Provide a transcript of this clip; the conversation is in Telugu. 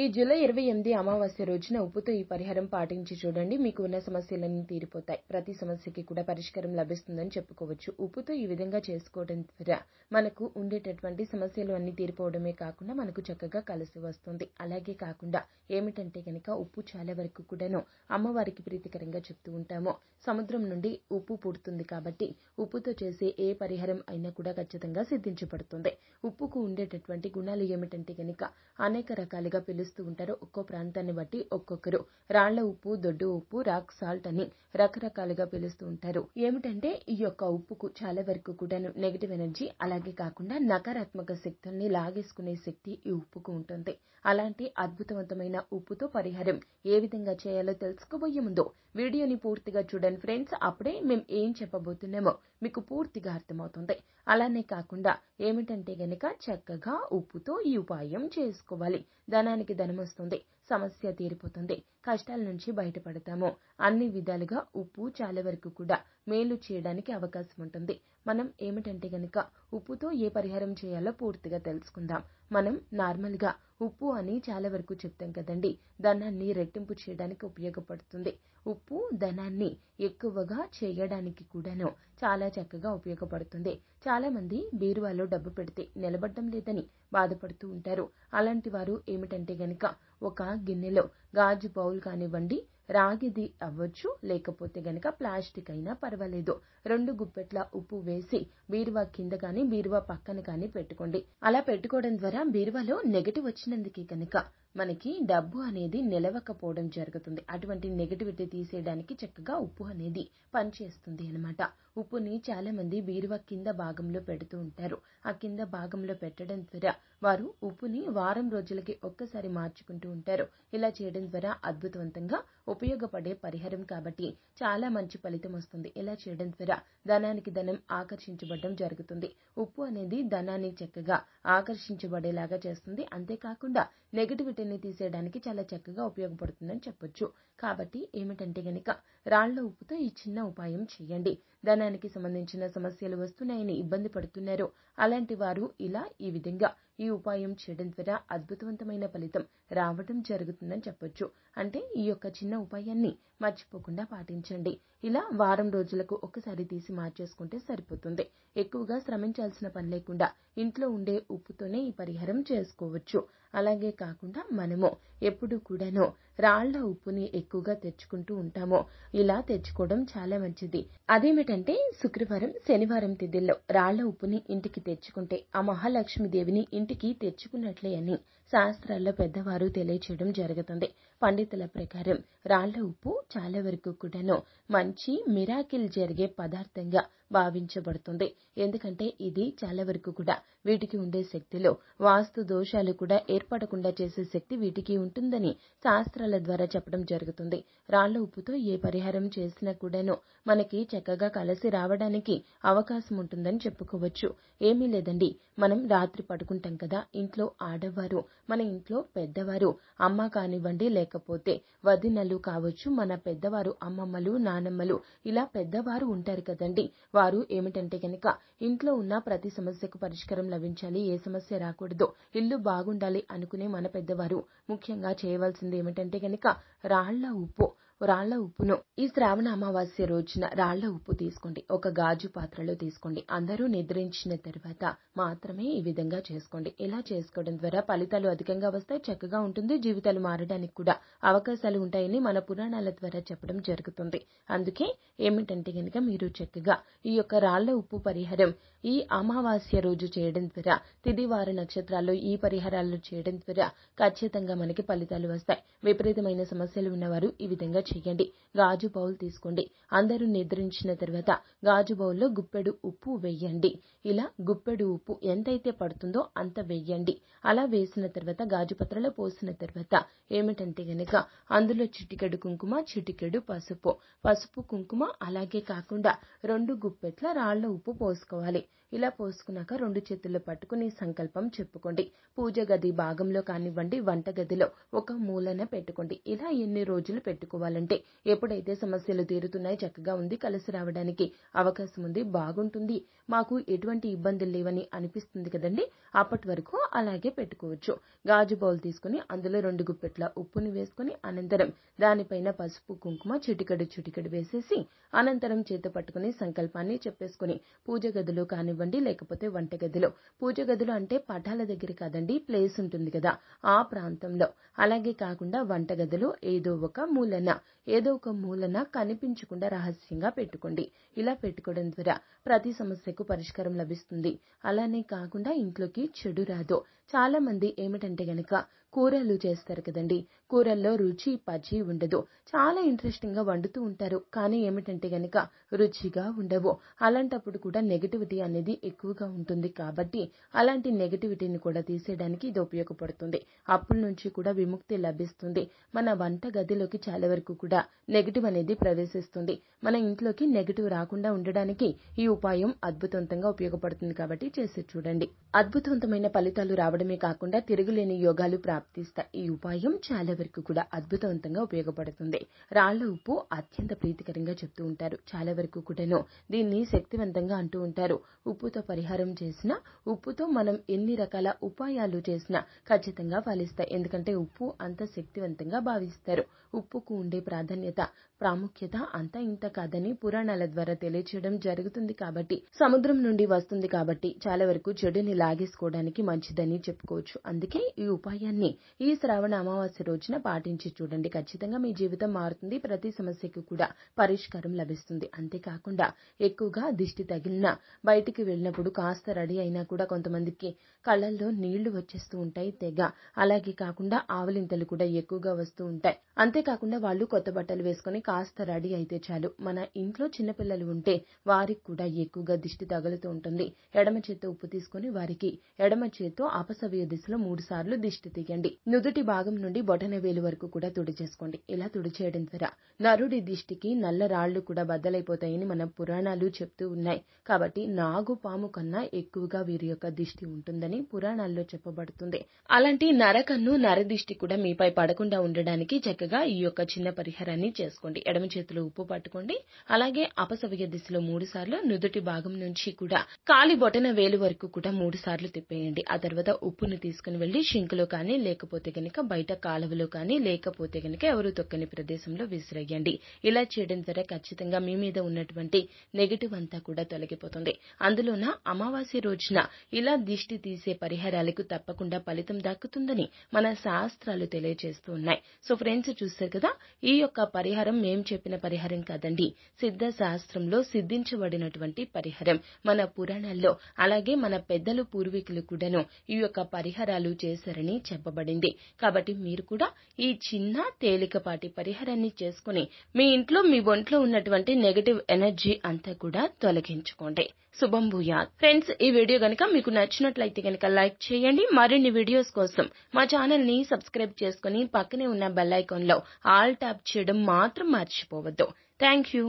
ఈ జూలై ఇరవై ఎనిమిది అమావాస్య రోజున ఉప్పుతో ఈ పరిహారం పాటించి చూడండి మీకు ఉన్న సమస్యలన్నీ తీరిపోతాయి ప్రతి సమస్యకి కూడా పరిష్కారం లభిస్తుందని చెప్పుకోవచ్చు ఉప్పుతో ఈ విధంగా చేసుకోవడం ద్వారా మనకు ఉండేటటువంటి సమస్యలు అన్ని తీరిపోవడమే కాకుండా మనకు చక్కగా కలిసి వస్తుంది అలాగే కాకుండా ఏమిటంటే కనుక ఉప్పు చాలా వరకు కూడాను అమ్మవారికి ప్రీతికరంగా చెప్తూ ఉంటాము సముద్రం నుండి ఉప్పు పుడుతుంది కాబట్టి ఉప్పుతో చేసే ఏ పరిహారం అయినా కూడా ఖచ్చితంగా సిద్ధించబడుతుంది ఉప్పుకు ఉండేటటువంటి గుణాలు ఏమిటంటే కనుక అనేక రకాలుగా పిలుస్తూ ఉంటారో ఒక్కో ప్రాంతాన్ని బట్టి ఒక్కొక్కరు రాళ్ల ఉప్పు దొడ్డు ఉప్పు రాక్ సాల్ట్ అని రకరకాలుగా పిలుస్తూ ఉంటారు ఏమిటంటే ఈ యొక్క ఉప్పుకు చాలా వరకు కూడా నెగిటివ్ ఎనర్జీ అలాగే కాకుండా నకారాత్మక శక్తుల్ని లాగేసుకునే శక్తి ఈ ఉప్పుకు ఉంటుంది అలాంటి అద్భుతవంతమైన ఉప్పుతో పరిహారం ఏ విధంగా చేయాలో తెలుసుకోబోయే ముందు వీడియోని పూర్తిగా చూడండి ఫ్రెండ్స్ అప్పుడే మేము ఏం చెప్పబోతున్నామో మీకు పూర్తిగా అర్థమవుతుంది అలానే కాకుండా ఏమిటంటే గనక చక్కగా ఉప్పుతో ఈ ఉపాయం చేసుకోవాలి ధనానికి ధనం ధనమొస్తుంది సమస్య తీరిపోతుంది కష్టాల నుంచి బయటపడతాము అన్ని విధాలుగా ఉప్పు చాలా వరకు కూడా మేలు చేయడానికి అవకాశం ఉంటుంది మనం ఏమిటంటే గనక ఉప్పుతో ఏ పరిహారం చేయాలో పూర్తిగా తెలుసుకుందాం మనం నార్మల్గా ఉప్పు అని చాలా వరకు చెప్తాం కదండి ధనాన్ని రెట్టింపు చేయడానికి ఉపయోగపడుతుంది ఉప్పు ధనాన్ని ఎక్కువగా చేయడానికి కూడాను చాలా చక్కగా ఉపయోగపడుతుంది చాలా మంది బీరువాలో డబ్బు పెడితే నిలబడడం లేదని బాధపడుతూ ఉంటారు అలాంటి వారు ఏమిటంటే గనక ఒక గిన్నెలో గాజు బౌల్ కానివ్వండి రాగిది అవ్వచ్చు లేకపోతే గనక ప్లాస్టిక్ అయినా పర్వాలేదు రెండు గుప్పెట్ల ఉప్పు వేసి బీరువా కింద కానీ బీరువా పక్కన కానీ పెట్టుకోండి అలా పెట్టుకోవడం ద్వారా బీరువాలో నెగటివ్ వచ్చినందుకే కనుక మనకి డబ్బు అనేది నిలవకపోవడం జరుగుతుంది అటువంటి నెగటివిటీ తీసేయడానికి చక్కగా ఉప్పు అనేది పనిచేస్తుంది అనమాట ఉప్పుని చాలా మంది బీరువ కింద భాగంలో పెడుతూ ఉంటారు ఆ కింద భాగంలో పెట్టడం ద్వారా వారు ఉప్పుని వారం రోజులకి ఒక్కసారి మార్చుకుంటూ ఉంటారు ఇలా చేయడం ద్వారా అద్భుతవంతంగా ఉపయోగపడే పరిహారం కాబట్టి చాలా మంచి ఫలితం వస్తుంది ఇలా చేయడం ద్వారా ధనానికి ధనం ఆకర్షించబడడం జరుగుతుంది ఉప్పు అనేది ధనాన్ని చక్కగా ఆకర్షించబడేలాగా చేస్తుంది అంతేకాకుండా నెగిటివిటీని తీసేయడానికి చాలా చక్కగా ఉపయోగపడుతుందని చెప్పొచ్చు కాబట్టి ఏమిటంటే గనక రాళ్ల ఉప్పుతో ఈ చిన్న ఉపాయం చేయండి ధనానికి సంబంధించిన సమస్యలు వస్తున్నాయని ఇబ్బంది పడుతున్నారు అలాంటి వారు ఇలా ఈ విధంగా ఈ ఉపాయం చేయడం ద్వారా అద్భుతవంతమైన ఫలితం రావడం జరుగుతుందని చెప్పొచ్చు అంటే ఈ యొక్క చిన్న ఉపాయాన్ని మర్చిపోకుండా పాటించండి ఇలా వారం రోజులకు ఒకసారి తీసి మార్చేసుకుంటే సరిపోతుంది ఎక్కువగా శ్రమించాల్సిన పని లేకుండా ఇంట్లో ఉండే ఉప్పుతోనే ఈ పరిహారం చేసుకోవచ్చు అలాగే కాకుండా మనము ఎప్పుడు కూడాను రాళ్ల ఉప్పుని ఎక్కువగా తెచ్చుకుంటూ ఉంటాము ఇలా తెచ్చుకోవడం చాలా మంచిది అదేమిటంటే శుక్రవారం శనివారం తిథుల్లో రాళ్ల ఉప్పుని ఇంటికి తెచ్చుకుంటే ఆ మహాలక్ష్మి దేవిని ఇంటికి తెచ్చుకున్నట్లే అని శాస్త్రాల్లో పెద్దవారు తెలియచేయడం జరుగుతుంది పండితుల ప్రకారం రాళ్ల ఉప్పు చాలా వరకు కూడాను మంచి మంచి మిరాకిల్ జరిగే పదార్థంగా భావించబడుతుంది ఎందుకంటే ఇది చాలా వరకు కూడా వీటికి ఉండే శక్తిలో వాస్తు దోషాలు కూడా ఏర్పడకుండా చేసే శక్తి వీటికి ఉంటుందని శాస్త్రాల ద్వారా చెప్పడం జరుగుతుంది రాళ్ల ఉప్పుతో ఏ పరిహారం చేసినా కూడాను మనకి చక్కగా కలిసి రావడానికి అవకాశం ఉంటుందని చెప్పుకోవచ్చు ఏమీ లేదండి మనం రాత్రి పడుకుంటాం కదా ఇంట్లో ఆడవారు మన ఇంట్లో పెద్దవారు అమ్మ కానివ్వండి లేకపోతే వదినలు కావచ్చు మన పెద్దవారు అమ్మమ్మలు నానమ్మ అమ్మలు ఇలా పెద్దవారు ఉంటారు కదండి వారు ఏమిటంటే గనక ఇంట్లో ఉన్న ప్రతి సమస్యకు పరిష్కారం లభించాలి ఏ సమస్య రాకూడదు ఇల్లు బాగుండాలి అనుకునే మన పెద్దవారు ముఖ్యంగా చేయవలసింది ఏమిటంటే గనక రాళ్ల ఉప్పు రాళ్ల ఉప్పును ఈ శ్రావణ అమావాస్య రోజున రాళ్ల ఉప్పు తీసుకోండి ఒక గాజు పాత్రలో తీసుకోండి అందరూ నిద్రించిన తర్వాత మాత్రమే ఈ విధంగా చేసుకోండి ఇలా చేసుకోవడం ద్వారా ఫలితాలు అధికంగా వస్తాయి చక్కగా ఉంటుంది జీవితాలు మారడానికి కూడా అవకాశాలు ఉంటాయని మన పురాణాల ద్వారా చెప్పడం జరుగుతుంది అందుకే ఏమిటంటే కనుక మీరు చక్కగా ఈ యొక్క రాళ్ల ఉప్పు పరిహారం ఈ అమావాస్య రోజు చేయడం ద్వారా తిదివార నక్షత్రాల్లో ఈ పరిహారాలు చేయడం ద్వారా ఖచ్చితంగా మనకి ఫలితాలు వస్తాయి విపరీతమైన సమస్యలు ఉన్నవారు ఈ విధంగా చేయండి గాజు బౌల్ తీసుకోండి అందరూ నిద్రించిన తర్వాత గాజు బౌల్లో గుప్పెడు ఉప్పు వేయండి ఇలా గుప్పెడు ఉప్పు ఎంతైతే పడుతుందో అంత వేయండి అలా వేసిన తర్వాత గాజు పత్రలో పోసిన తర్వాత ఏమిటంటే గనక అందులో చిటికెడు కుంకుమ చిటికెడు పసుపు పసుపు కుంకుమ అలాగే కాకుండా రెండు గుప్పెట్ల రాళ్ల ఉప్పు పోసుకోవాలి ఇలా పోసుకున్నాక రెండు చేతుల్లో పట్టుకుని సంకల్పం చెప్పుకోండి పూజ గది భాగంలో కానివ్వండి వంట గదిలో ఒక మూలన పెట్టుకోండి ఇలా ఎన్ని రోజులు పెట్టుకోవాలంటే ఎప్పుడైతే సమస్యలు తీరుతున్నాయి చక్కగా ఉంది కలిసి రావడానికి అవకాశం ఉంది బాగుంటుంది మాకు ఎటువంటి ఇబ్బందులు లేవని అనిపిస్తుంది కదండి అప్పటి వరకు అలాగే పెట్టుకోవచ్చు గాజు బౌల్ తీసుకుని అందులో రెండు గుప్పెట్ల ఉప్పుని వేసుకుని అనంతరం దానిపైన పసుపు కుంకుమ చిటికడు చిటికడు వేసేసి అనంతరం చేత పట్టుకుని సంకల్పాన్ని చెప్పేసుకుని పూజ గదిలో కానివ్వండి కానివ్వండి లేకపోతే వంటగదిలో పూజ గదిలో అంటే పటాల దగ్గర కాదండి ప్లేస్ ఉంటుంది కదా ఆ ప్రాంతంలో అలాగే కాకుండా వంటగదిలో ఏదో ఒక మూలన ఏదో ఒక మూలన కనిపించకుండా రహస్యంగా పెట్టుకోండి ఇలా పెట్టుకోవడం ద్వారా ప్రతి సమస్యకు పరిష్కారం లభిస్తుంది అలానే కాకుండా ఇంట్లోకి చెడు రాదు చాలా మంది ఏమిటంటే గనక కూరలు చేస్తారు కదండి కూరల్లో రుచి పచ్చి ఉండదు చాలా ఇంట్రెస్టింగ్ గా వండుతూ ఉంటారు కానీ ఏమిటంటే గనక రుచిగా ఉండవు అలాంటప్పుడు కూడా నెగటివిటీ అనేది ఎక్కువగా ఉంటుంది కాబట్టి అలాంటి నెగటివిటీని కూడా తీసేయడానికి ఇది ఉపయోగపడుతుంది అప్పుల నుంచి కూడా విముక్తి లభిస్తుంది మన వంట గదిలోకి చాలా వరకు కూడా నెగటివ్ అనేది ప్రవేశిస్తుంది మన ఇంట్లోకి నెగటివ్ రాకుండా ఉండడానికి ఈ ఉపాయం అద్భుతవంతంగా ఉపయోగపడుతుంది కాబట్టి చేసి చూడండి అద్భుతవంతమైన ఫలితాలు రావడం అవడమే కాకుండా తిరుగులేని యోగాలు ప్రాప్తిస్తాయి ఈ ఉపాయం చాలా వరకు కూడా అద్భుతవంతంగా ఉపయోగపడుతుంది రాళ్ల ఉప్పు అత్యంత ప్రీతికరంగా చెప్తూ ఉంటారు చాలా వరకు కూడాను దీన్ని శక్తివంతంగా అంటూ ఉంటారు ఉప్పుతో పరిహారం చేసిన ఉప్పుతో మనం ఎన్ని రకాల ఉపాయాలు చేసినా ఖచ్చితంగా ఫలిస్తాయి ఎందుకంటే ఉప్పు అంత శక్తివంతంగా భావిస్తారు ఉప్పుకు ఉండే ప్రాధాన్యత ప్రాముఖ్యత అంత ఇంత కాదని పురాణాల ద్వారా తెలియచేయడం జరుగుతుంది కాబట్టి సముద్రం నుండి వస్తుంది కాబట్టి చాలా వరకు చెడుని లాగేసుకోవడానికి మంచిదని చెప్పుకోవచ్చు అందుకే ఈ ఉపాయాన్ని ఈ శ్రావణ అమావాస్య రోజున పాటించి చూడండి ఖచ్చితంగా మీ జీవితం మారుతుంది ప్రతి సమస్యకు కూడా పరిష్కారం లభిస్తుంది అంతేకాకుండా ఎక్కువగా దిష్టి తగిలిన బయటికి వెళ్ళినప్పుడు కాస్త రెడీ అయినా కూడా కొంతమందికి కళ్ళల్లో నీళ్లు వచ్చేస్తూ ఉంటాయి తెగ అలాగే కాకుండా ఆవలింతలు కూడా ఎక్కువగా వస్తూ ఉంటాయి అంతేకాకుండా వాళ్ళు కొత్త బట్టలు వేసుకొని కాస్త రెడీ అయితే చాలు మన ఇంట్లో చిన్నపిల్లలు ఉంటే వారికి కూడా ఎక్కువగా దిష్టి తగులుతూ ఉంటుంది ఎడమ చేత్తో ఉప్పు తీసుకొని వారికి ఎడమ చేత్తో అపస వాసవ్య దిశలో మూడు సార్లు దిష్టి తీయండి నుదుటి భాగం నుండి బొటన వేలు వరకు కూడా తుడి చేసుకోండి ఇలా తుడి చేయడం ద్వారా నరుడి దిష్టికి నల్ల రాళ్లు కూడా బద్దలైపోతాయని మన పురాణాలు చెప్తూ ఉన్నాయి కాబట్టి నాగు పాము కన్నా ఎక్కువగా వీరి యొక్క దిష్టి ఉంటుందని పురాణాల్లో చెప్పబడుతుంది అలాంటి నరకన్ను నరదిష్టి కూడా మీపై పడకుండా ఉండడానికి చక్కగా ఈ యొక్క చిన్న పరిహారాన్ని చేసుకోండి ఎడమ చేతిలో ఉప్పు పట్టుకోండి అలాగే అపసవ్య దిశలో మూడు సార్లు నుదుటి భాగం నుంచి కూడా కాలి బొటన వేలు వరకు కూడా మూడు సార్లు తిప్పేయండి ఆ తర్వాత ఉప్పును తీసుకుని వెళ్ళి షింకులో కానీ లేకపోతే గనక బయట కాలువలో కానీ లేకపోతే గనక ఎవరు తొక్కని ప్రదేశంలో విసిరేయండి ఇలా చేయడం ద్వారా ఖచ్చితంగా మీ మీద ఉన్నటువంటి నెగిటివ్ అంతా కూడా తొలగిపోతుంది అందులోన అమావాస్య రోజున ఇలా దిష్టి తీసే పరిహారాలకు తప్పకుండా ఫలితం దక్కుతుందని మన శాస్త్రాలు తెలియజేస్తూ ఉన్నాయి సో ఫ్రెండ్స్ చూస్తారు కదా ఈ యొక్క పరిహారం మేం చెప్పిన పరిహారం కాదండి సిద్ధ శాస్త్రంలో సిద్ధించబడినటువంటి పరిహారం మన పురాణాల్లో అలాగే మన పెద్దలు పూర్వీకులు కూడాను ఈ యొక్క పరిహారాలు చేశారని చెప్పబడింది కాబట్టి మీరు కూడా ఈ చిన్న తేలికపాటి పరిహారాన్ని చేసుకుని మీ ఇంట్లో మీ ఒంట్లో ఉన్నటువంటి నెగటివ్ ఎనర్జీ అంతా కూడా తొలగించుకోండి శుభం భూయా ఫ్రెండ్స్ ఈ వీడియో గనక మీకు నచ్చినట్లయితే గనక లైక్ చేయండి మరిన్ని వీడియోస్ కోసం మా ఛానల్ ని సబ్స్క్రైబ్ చేసుకుని పక్కనే ఉన్న బెల్ ఐకాన్ లో ఆల్ టాప్ చేయడం మాత్రం మర్చిపోవద్దు థ్యాంక్ యూ